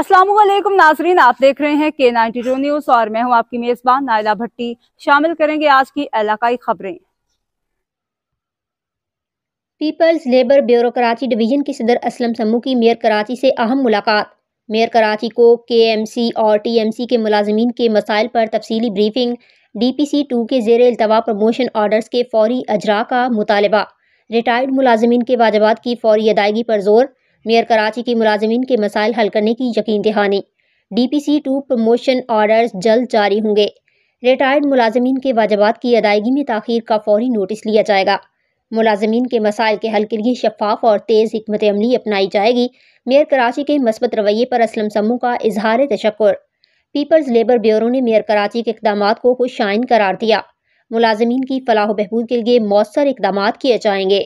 असलम नाजरीन आप देख रहे हैं के नाइनटी टू न्यूज और मैं हूं आपकी मेजबान नायला भट्टी शामिल करेंगे आज की इलाकाई खबरें People's Labour Bureau Karachi division के सदर असलम समूह की मेयर कराची से अहम मुलाकात मेयर कराची को के एम सी और टी एम सी के मुलाजमीन के मसाइल पर तफसली briefing D P C two के जेर अल्तवा प्रमोशन ऑर्डर के फौरी अजरा का मुतालबा रिटायर्ड मुलाजमीन के वाजबात की फौरी अदायगी पर जोर मेयर कराची के मुलाजमीन के मसाइल हल करने की यकीन दहानी D P C two promotion order जल्द जारी होंगे रिटायर्ड मुलाजमीन के वाजबात की अदायगी में तखिर का फौरी नोटिस लिया जाएगा मुलाजमीन के मसाइल के हल के लिए शफाफ और तेज़ हमत अमली अपनाई जाएगी मेयर कराची के मस्बत रवैये पर असलम समूह का इजहार तशक् पीपल्स लेबर ब्यूरो ने मेयर कराची के इकदाम को खुश शाइन करार दिया मुलाजमीन की फलाह बहबूद के लिए मौसर इकदाम किए जाएंगे